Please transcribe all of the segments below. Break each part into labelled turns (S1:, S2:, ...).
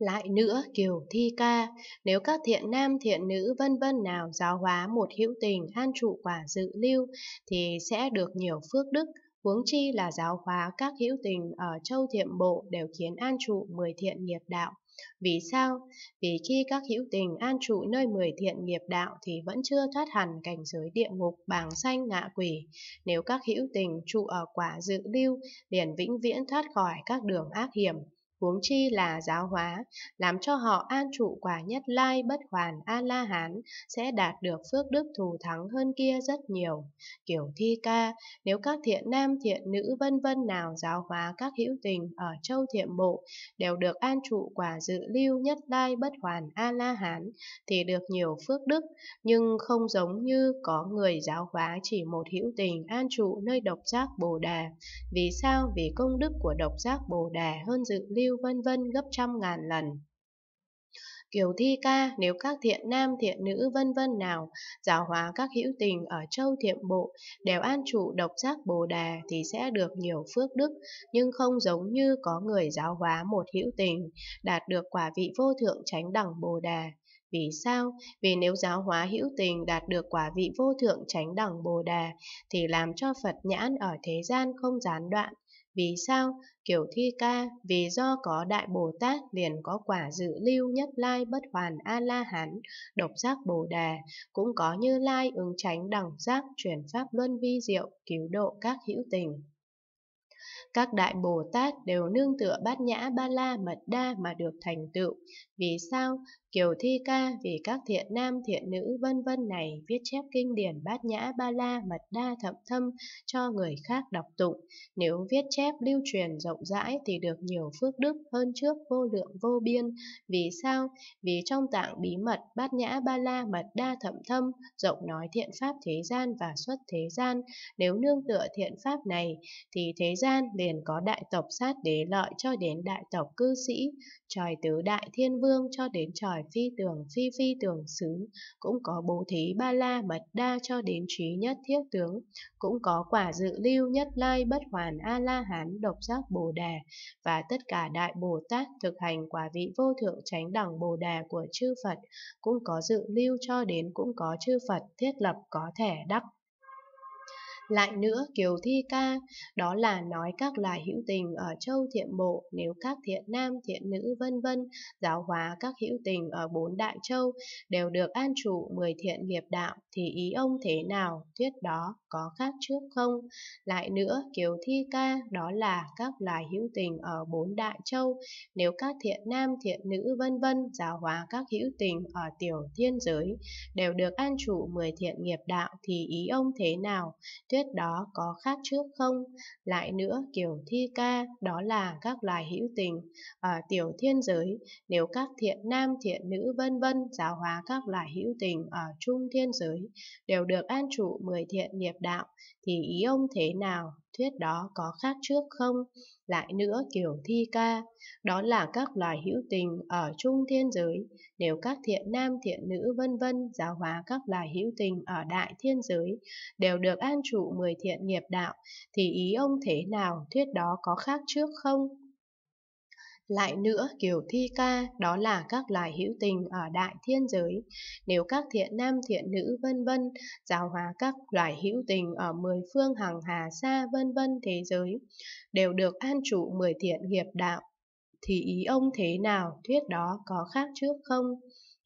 S1: Lại nữa kiều thi ca, nếu các thiện nam thiện nữ vân vân nào giáo hóa một hữu tình an trụ quả dự lưu thì sẽ được nhiều phước đức, huống chi là giáo hóa các hữu tình ở châu thiệm bộ đều khiến an trụ mười thiện nghiệp đạo. Vì sao? Vì khi các hữu tình an trụ nơi mười thiện nghiệp đạo thì vẫn chưa thoát hẳn cảnh giới địa ngục bảng xanh ngạ quỷ. Nếu các hữu tình trụ ở quả dự lưu, liền vĩnh viễn thoát khỏi các đường ác hiểm huống chi là giáo hóa, làm cho họ an trụ quả nhất lai bất hoàn A-la-hán, sẽ đạt được phước đức thù thắng hơn kia rất nhiều. Kiểu thi ca, nếu các thiện nam thiện nữ vân vân nào giáo hóa các hữu tình ở châu thiện mộ, đều được an trụ quả dự lưu nhất lai bất hoàn A-la-hán, thì được nhiều phước đức, nhưng không giống như có người giáo hóa chỉ một hữu tình an trụ nơi độc giác Bồ Đà. Vì sao? Vì công đức của độc giác Bồ Đà hơn dự lưu siêu vân vân gấp trăm ngàn lần. Kiểu thi ca nếu các thiện nam thiện nữ vân vân nào giáo hóa các hữu tình ở châu thiện bộ đều an trụ độc giác bồ đà thì sẽ được nhiều phước đức nhưng không giống như có người giáo hóa một hữu tình đạt được quả vị vô thượng chánh đẳng bồ đà. Vì sao? Vì nếu giáo hóa hữu tình đạt được quả vị vô thượng chánh đẳng bồ đà thì làm cho Phật nhãn ở thế gian không gián đoạn. Vì sao? Kiểu thi ca, vì do có Đại Bồ Tát liền có quả dự lưu nhất lai bất hoàn A-la-hán, độc giác Bồ Đà, cũng có như lai ứng tránh đẳng giác chuyển pháp luân vi diệu, cứu độ các hữu tình. Các đại Bồ Tát đều nương tựa bát nhã ba la mật đa mà được thành tựu. Vì sao? Kiều thi ca vì các thiện nam thiện nữ vân vân này viết chép kinh điển bát nhã ba la mật đa thậm thâm cho người khác đọc tụng. Nếu viết chép lưu truyền rộng rãi thì được nhiều phước đức hơn trước vô lượng vô biên. Vì sao? Vì trong tạng bí mật bát nhã ba la mật đa thậm thâm rộng nói thiện pháp thế gian và xuất thế gian. Nếu nương tựa thiện pháp này thì thế gian liền có đại tộc sát đế lợi cho đến đại tộc cư sĩ trời tứ đại thiên vương cho đến trời phi tường phi phi tường xứ, cũng có bố thí ba la mật đa cho đến trí nhất thiết tướng, cũng có quả dự lưu nhất lai bất hoàn A-la-hán độc giác Bồ đề và tất cả đại Bồ Tát thực hành quả vị vô thượng chánh đẳng Bồ đề của chư Phật, cũng có dự lưu cho đến cũng có chư Phật thiết lập có thể đắc lại nữa kiều thi ca, đó là nói các loài hữu tình ở châu thiện bộ, nếu các thiện nam, thiện nữ vân vân, giáo hóa các hữu tình ở bốn đại châu đều được an trụ mười thiện nghiệp đạo thì ý ông thế nào, thuyết đó có khác trước không? Lại nữa kiều thi ca, đó là các loài hữu tình ở bốn đại châu, nếu các thiện nam, thiện nữ vân vân, giáo hóa các hữu tình ở tiểu thiên giới đều được an trụ mười thiện nghiệp đạo thì ý ông thế nào? Thuyết thuyết đó có khác trước không? Lại nữa, kiểu thi ca đó là các loài hữu tình ở ờ, tiểu thiên giới, nếu các thiện nam thiện nữ vân vân giáo hóa các loài hữu tình ở trung thiên giới đều được an trụ mười thiện nghiệp đạo thì ý ông thế nào? thuyết đó có khác trước không? Lại nữa kiểu thi ca, đó là các loài hữu tình ở trung thiên giới, nếu các thiện nam thiện nữ vân vân giáo hóa các loài hữu tình ở đại thiên giới đều được an trụ mười thiện nghiệp đạo, thì ý ông thế nào thuyết đó có khác trước không? Lại nữa, kiểu thi ca đó là các loài hữu tình ở đại thiên giới. Nếu các thiện nam thiện nữ vân vân giáo hóa các loài hữu tình ở mười phương hằng hà xa vân vân thế giới đều được an trụ mười thiện nghiệp đạo thì ý ông thế nào thuyết đó có khác trước không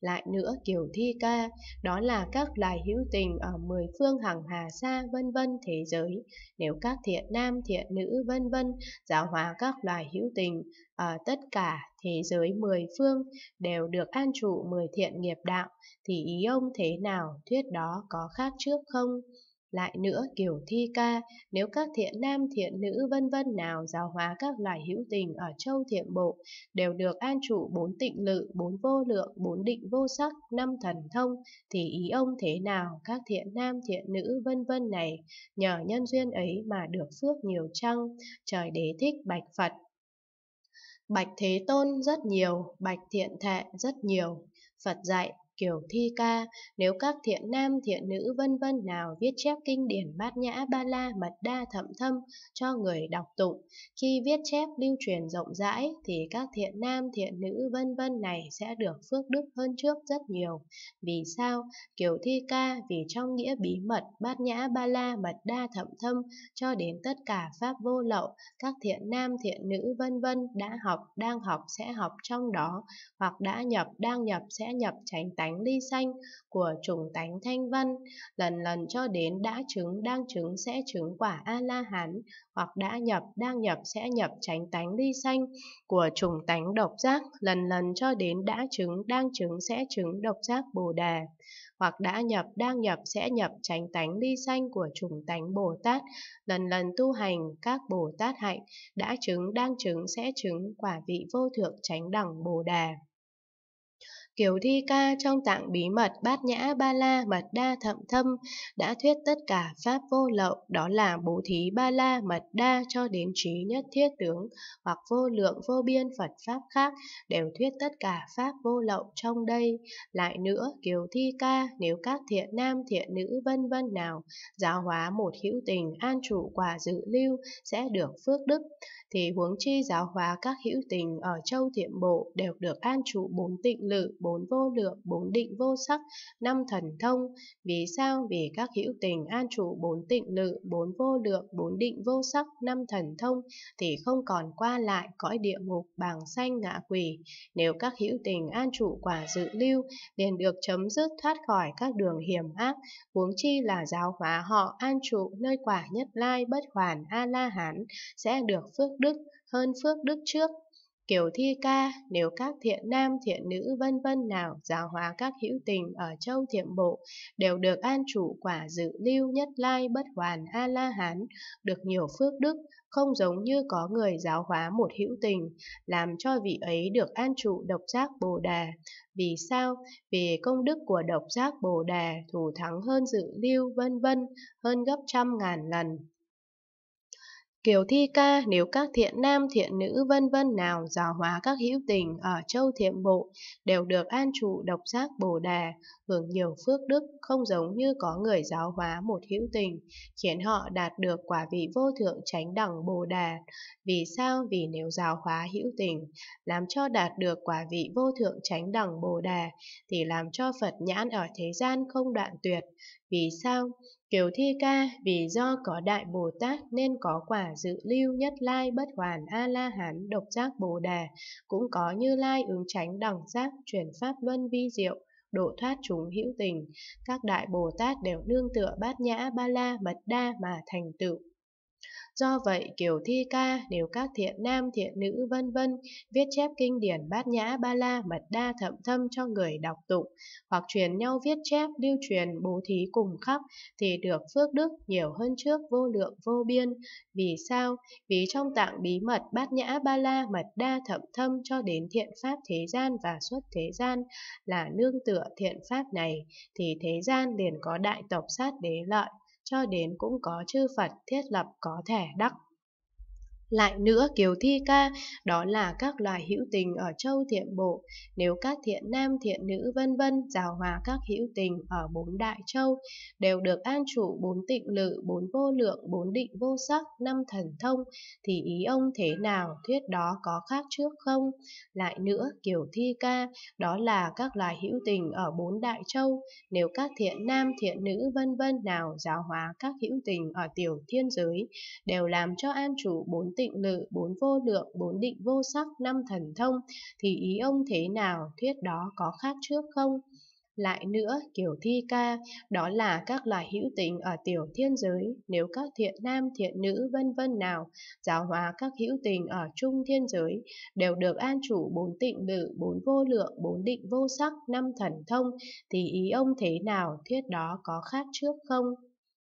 S1: lại nữa kiểu thi ca, đó là các loài hữu tình ở mười phương hằng hà xa vân vân thế giới. Nếu các thiện nam, thiện nữ vân vân giáo hóa các loài hữu tình ở tất cả thế giới mười phương đều được an trụ mười thiện nghiệp đạo, thì ý ông thế nào thuyết đó có khác trước không? Lại nữa kiểu thi ca, nếu các thiện nam thiện nữ vân vân nào giáo hóa các loài hữu tình ở châu thiện bộ, đều được an trụ bốn tịnh lự, bốn vô lượng, bốn định vô sắc, năm thần thông, thì ý ông thế nào các thiện nam thiện nữ vân vân này, nhờ nhân duyên ấy mà được phước nhiều trăng, trời đế thích bạch Phật. Bạch Thế Tôn rất nhiều, Bạch Thiện Thệ rất nhiều. Phật dạy kiểu thi ca, nếu các thiện nam thiện nữ vân vân nào viết chép kinh điển bát nhã ba la mật đa thậm thâm cho người đọc tụng, khi viết chép lưu truyền rộng rãi thì các thiện nam thiện nữ vân vân này sẽ được phước đức hơn trước rất nhiều. Vì sao? Kiểu thi ca vì trong nghĩa bí mật bát nhã ba la mật đa thậm thâm cho đến tất cả pháp vô lậu, các thiện nam thiện nữ vân vân đã học, đang học sẽ học trong đó, hoặc đã nhập, đang nhập sẽ nhập tránh tánh tánh ly xanh của chủng tánh thanh văn, lần lần cho đến đã chứng đang chứng sẽ chứng quả A-la-hán, hoặc đã nhập đang nhập sẽ nhập tránh tánh ly xanh của chủng tánh độc giác, lần lần cho đến đã chứng đang chứng sẽ chứng độc giác Bồ đề hoặc đã nhập đang nhập sẽ nhập tránh tánh ly xanh của chủng tánh Bồ Tát, lần lần tu hành các Bồ Tát hạnh, đã chứng đang chứng sẽ chứng quả vị vô thượng chánh đẳng Bồ đề Kiều thi ca trong tạng bí mật bát nhã ba la mật đa thậm thâm đã thuyết tất cả pháp vô lậu đó là bố thí ba la mật đa cho đến trí nhất thiết tướng hoặc vô lượng vô biên Phật pháp khác đều thuyết tất cả pháp vô lậu trong đây. Lại nữa, Kiều thi ca nếu các thiện nam thiện nữ vân vân nào giáo hóa một hữu tình an trụ quả dự lưu sẽ được phước đức thì huống chi giáo hóa các hữu tình ở châu thiện bộ đều được an trụ bốn tịnh lự bốn vô lượng, bốn định vô sắc, năm thần thông. Vì sao? Vì các hữu tình an trụ bốn tịnh lự, bốn vô lượng, bốn định vô sắc, năm thần thông thì không còn qua lại cõi địa ngục bằng sanh ngạ quỷ. Nếu các hữu tình an trụ quả dự lưu, liền được chấm dứt thoát khỏi các đường hiểm ác, huống chi là giáo hóa họ an trụ nơi quả nhất lai bất hoàn A-la-hán sẽ được phước đức hơn phước đức trước Kiểu thi ca, nếu các thiện nam thiện nữ vân vân nào giáo hóa các hữu tình ở châu thiệm bộ đều được an trụ quả dự lưu nhất lai bất hoàn A-la-hán, được nhiều phước đức, không giống như có người giáo hóa một hữu tình, làm cho vị ấy được an trụ độc giác bồ đà. Vì sao? Vì công đức của độc giác bồ đà thù thắng hơn dự lưu vân vân, hơn gấp trăm ngàn lần. Kiều thi ca nếu các thiện nam thiện nữ vân vân nào giáo hóa các hữu tình ở châu thiện bộ đều được an trụ độc giác bồ đề hưởng nhiều phước đức không giống như có người giáo hóa một hữu tình, khiến họ đạt được quả vị vô thượng chánh đẳng bồ đề Vì sao? Vì nếu giáo hóa hữu tình, làm cho đạt được quả vị vô thượng chánh đẳng bồ đề thì làm cho Phật nhãn ở thế gian không đoạn tuyệt. Vì sao? Kiều thi ca vì do có đại Bồ Tát nên có quả dự lưu nhất lai bất hoàn A-la-hán độc giác Bồ Đà, cũng có như lai ứng tránh đẳng giác chuyển pháp luân vi diệu, độ thoát chúng hữu tình. Các đại Bồ Tát đều nương tựa bát nhã ba la mật đa mà thành tựu. Do vậy, kiểu thi ca, đều các thiện nam, thiện nữ, vân vân, viết chép kinh điển bát nhã ba la mật đa thậm thâm cho người đọc tụng, hoặc truyền nhau viết chép, lưu truyền, bố thí cùng khắp, thì được phước đức nhiều hơn trước vô lượng vô biên. Vì sao? Vì trong tạng bí mật bát nhã ba la mật đa thậm thâm cho đến thiện pháp thế gian và xuất thế gian là nương tựa thiện pháp này, thì thế gian liền có đại tộc sát đế lợi cho đến cũng có chư Phật thiết lập có thể đắc lại nữa kiều thi ca, đó là các loài hữu tình ở châu thiện bộ, nếu các thiện nam thiện nữ vân vân rào hòa các hữu tình ở bốn đại châu, đều được an trụ bốn tịnh lự, bốn vô lượng, bốn định vô sắc, năm thần thông, thì ý ông thế nào thuyết đó có khác trước không? Lại nữa kiều thi ca, đó là các loài hữu tình ở bốn đại châu, nếu các thiện nam thiện nữ vân vân nào giáo hóa các hữu tình ở tiểu thiên giới, đều làm cho an trụ bốn tịnh lự, bốn vô lượng, bốn định vô sắc, năm thần thông, thì ý ông thế nào, thuyết đó có khác trước không? Lại nữa, kiểu thi ca, đó là các loại hữu tình ở tiểu thiên giới, nếu các thiện nam, thiện nữ, vân vân nào, giáo hóa các hữu tình ở trung thiên giới, đều được an chủ bốn tịnh lự, bốn vô lượng, bốn định vô sắc, năm thần thông, thì ý ông thế nào, thuyết đó có khác trước không?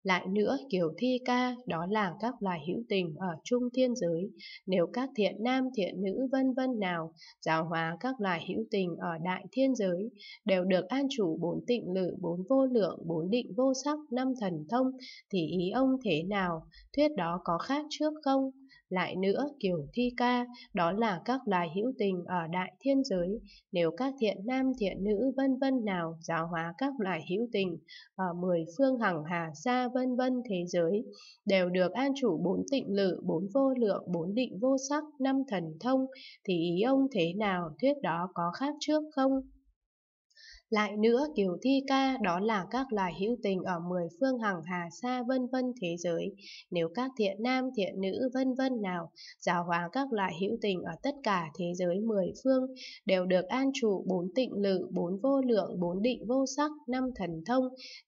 S1: Lại nữa, kiểu thi ca đó là các loài hữu tình ở trung thiên giới. Nếu các thiện nam, thiện nữ vân vân nào giáo hóa các loài hữu tình ở đại thiên giới đều được an chủ bốn tịnh lự, bốn vô lượng, bốn định vô sắc, năm thần thông thì ý ông thế nào? Thuyết đó có khác trước không? Lại nữa, kiểu thi ca, đó là các loài hữu tình ở đại thiên giới. Nếu các thiện nam thiện nữ vân vân nào giáo hóa các loài hữu tình ở mười phương hằng hà xa vân vân thế giới, đều được an chủ bốn tịnh lự, bốn vô lượng, bốn định vô sắc, năm thần thông, thì ý ông thế nào thuyết đó có khác trước không? Lại nữa, kiểu thi ca đó là các loài hữu tình ở mười phương hằng hà xa vân vân thế giới. Nếu các thiện nam, thiện nữ vân vân nào giáo hóa các loài hữu tình ở tất cả thế giới mười phương đều được an trụ bốn tịnh lự, bốn vô lượng, bốn định vô sắc, năm thần thông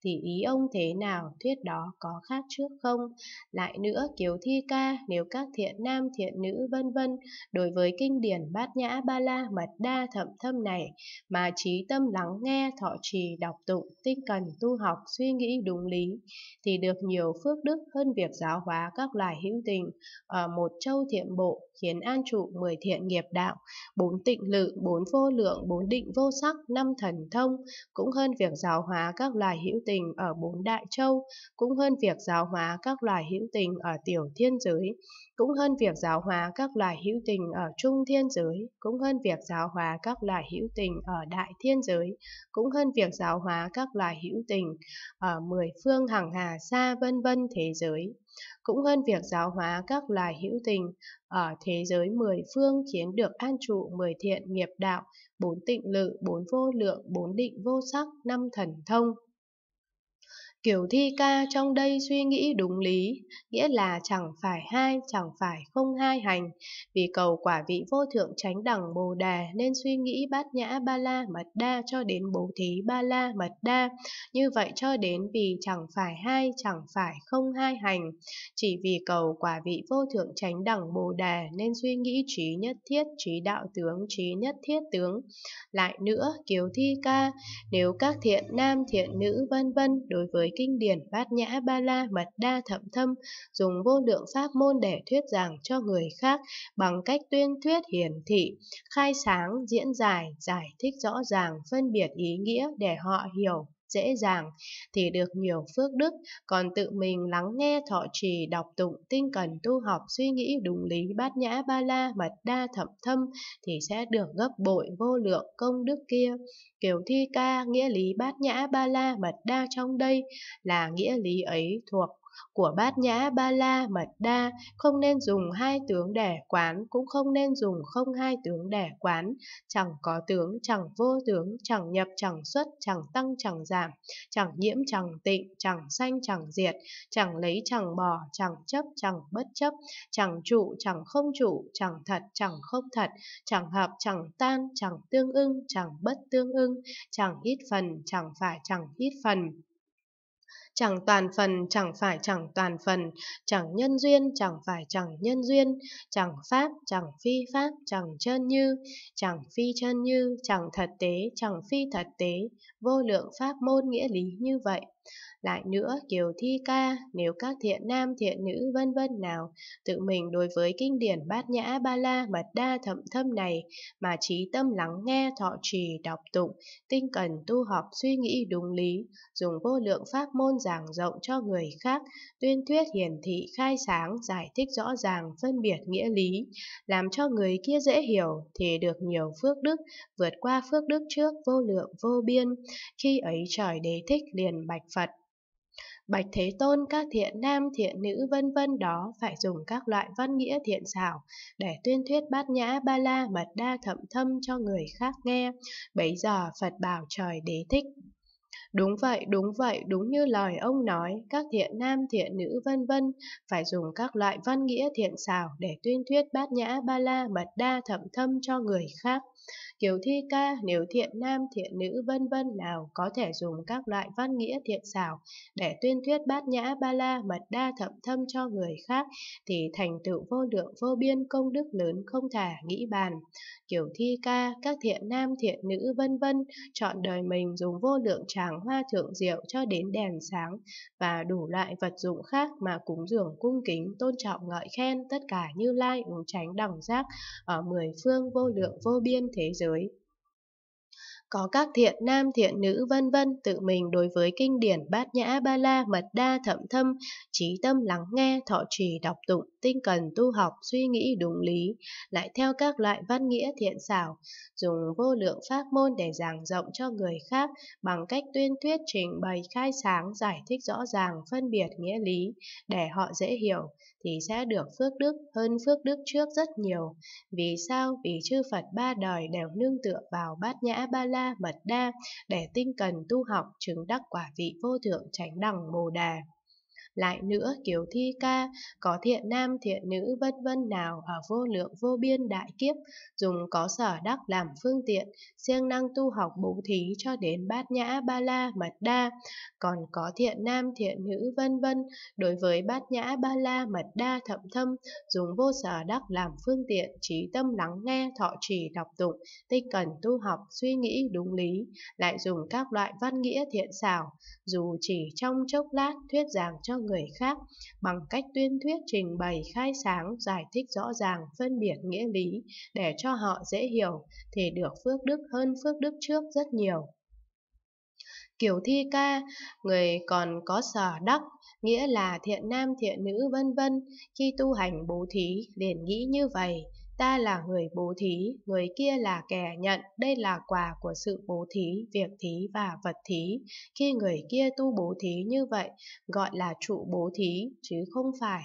S1: thì ý ông thế nào thuyết đó có khác trước không? Lại nữa, kiều thi ca nếu các thiện nam, thiện nữ vân vân đối với kinh điển bát nhã ba la mật đa thậm thâm này mà trí tâm lắng nghe nghe, thọ trì, đọc tụng, tinh cần, tu học, suy nghĩ đúng lý, thì được nhiều phước đức hơn việc giáo hóa các loài hữu tình ở một châu thiện bộ, khiến an trụ mười thiện nghiệp đạo, bốn tịnh lự, bốn vô lượng, bốn định vô sắc, năm thần thông, cũng hơn việc giáo hóa các loài hữu tình ở bốn đại châu, cũng hơn việc giáo hóa các loài hữu tình ở tiểu thiên giới, cũng hơn việc giáo hóa các loài hữu tình ở trung thiên giới, cũng hơn việc giáo hóa các loài hữu tình ở đại thiên giới, cũng hơn việc giáo hóa các loài hữu tình ở mười phương hằng hà xa vân vân thế giới, cũng hơn việc giáo hóa các loài hữu tình ở thế giới mười phương khiến được an trụ mười thiện nghiệp đạo, bốn tịnh lự, bốn vô lượng, bốn định vô sắc, năm thần thông, Kiểu thi ca trong đây suy nghĩ đúng lý, nghĩa là chẳng phải hai, chẳng phải không hai hành, vì cầu quả vị vô thượng tránh đẳng bồ đề nên suy nghĩ bát nhã ba la mật đa cho đến bố thí ba la mật đa, như vậy cho đến vì chẳng phải hai, chẳng phải không hai hành, chỉ vì cầu quả vị vô thượng tránh đẳng bồ đề nên suy nghĩ trí nhất thiết, trí đạo tướng, trí nhất thiết tướng. Lại nữa, kiều thi ca, nếu các thiện nam, thiện nữ vân vân đối với với kinh điển bát nhã ba la mật đa thậm thâm, dùng vô lượng pháp môn để thuyết giảng cho người khác bằng cách tuyên thuyết hiển thị, khai sáng, diễn giải, giải thích rõ ràng, phân biệt ý nghĩa để họ hiểu dễ dàng thì được nhiều phước đức, còn tự mình lắng nghe thọ trì đọc tụng tinh cần tu học suy nghĩ đúng lý bát nhã ba la mật đa thậm thâm thì sẽ được gấp bội vô lượng công đức kia. Kiểu thi ca nghĩa lý bát nhã ba la mật đa trong đây là nghĩa lý ấy thuộc của Bát Nhã Ba La Mật Đa, không nên dùng hai tướng để quán, cũng không nên dùng không hai tướng để quán, chẳng có tướng, chẳng vô tướng, chẳng nhập, chẳng xuất, chẳng tăng, chẳng giảm, chẳng nhiễm, chẳng tịnh, chẳng sanh, chẳng diệt, chẳng lấy, chẳng bỏ, chẳng chấp, chẳng bất chấp, chẳng trụ, chẳng không trụ, chẳng thật, chẳng không thật, chẳng hợp, chẳng tan, chẳng tương ưng, chẳng bất tương ưng, chẳng ít phần, chẳng phải chẳng ít phần chẳng toàn phần, chẳng phải chẳng toàn phần, chẳng nhân duyên, chẳng phải chẳng nhân duyên, chẳng pháp, chẳng phi pháp, chẳng chân như, chẳng phi chân như, chẳng thật tế, chẳng phi thật tế, vô lượng pháp môn nghĩa lý như vậy. Lại nữa, kiều thi ca, nếu các thiện nam thiện nữ vân vân nào tự mình đối với kinh điển bát nhã ba la mật đa thậm thâm này mà trí tâm lắng nghe thọ trì đọc tụng, tinh cần tu học suy nghĩ đúng lý, dùng vô lượng pháp môn giảng rộng cho người khác, tuyên thuyết hiển thị khai sáng, giải thích rõ ràng, phân biệt nghĩa lý, làm cho người kia dễ hiểu thì được nhiều phước đức, vượt qua phước đức trước vô lượng vô biên, khi ấy trời đế thích liền bạch Phật Bạch Thế Tôn các thiện nam thiện nữ vân vân đó phải dùng các loại văn nghĩa thiện xảo để tuyên thuyết bát nhã ba la mật đa thậm thâm cho người khác nghe. Bấy giờ Phật bảo trời đế thích. Đúng vậy, đúng vậy, đúng như lời ông nói, các thiện nam, thiện nữ vân vân phải dùng các loại văn nghĩa thiện xảo để tuyên thuyết bát nhã ba la mật đa thậm thâm cho người khác. Kiểu thi ca, nếu thiện nam, thiện nữ vân vân nào có thể dùng các loại văn nghĩa thiện xảo để tuyên thuyết bát nhã ba la mật đa thậm thâm cho người khác thì thành tựu vô lượng vô biên công đức lớn không thả nghĩ bàn. Kiểu thi ca, các thiện nam, thiện nữ vân vân chọn đời mình dùng vô lượng tràng hoa thượng diệu cho đến đèn sáng và đủ loại vật dụng khác mà cúng dường cung kính tôn trọng ngợi khen tất cả như lai ứng tránh đẳng giác ở mười phương vô lượng vô biên thế giới. Có các thiện nam thiện nữ vân vân tự mình đối với kinh điển bát nhã ba la mật đa thậm thâm, trí tâm lắng nghe thọ trì đọc tụng tinh cần tu học suy nghĩ đúng lý, lại theo các loại văn nghĩa thiện xảo, dùng vô lượng pháp môn để giảng rộng cho người khác bằng cách tuyên thuyết trình bày khai sáng giải thích rõ ràng phân biệt nghĩa lý để họ dễ hiểu thì sẽ được phước đức hơn phước đức trước rất nhiều. Vì sao? Vì chư Phật ba đời đều nương tựa vào bát nhã ba la mật đa để tinh cần tu học chứng đắc quả vị vô thượng chánh đẳng bồ đề lại nữa kiểu thi ca có thiện nam thiện nữ vân vân nào ở vô lượng vô biên đại kiếp dùng có sở đắc làm phương tiện siêng năng tu học bố thí cho đến bát nhã ba la mật đa còn có thiện nam thiện nữ vân vân đối với bát nhã ba la mật đa thậm thâm dùng vô sở đắc làm phương tiện trí tâm lắng nghe thọ trì đọc tụng tinh cần tu học suy nghĩ đúng lý lại dùng các loại văn nghĩa thiện xảo dù chỉ trong chốc lát thuyết giảng cho người khác bằng cách tuyên thuyết trình bày khai sáng giải thích rõ ràng phân biệt nghĩa lý để cho họ dễ hiểu thì được phước đức hơn phước đức trước rất nhiều kiểu thi ca người còn có sở đắc nghĩa là thiện nam thiện nữ vân vân khi tu hành bố thí liền nghĩ như vậy Ta là người bố thí, người kia là kẻ nhận, đây là quà của sự bố thí, việc thí và vật thí. Khi người kia tu bố thí như vậy, gọi là trụ bố thí, chứ không phải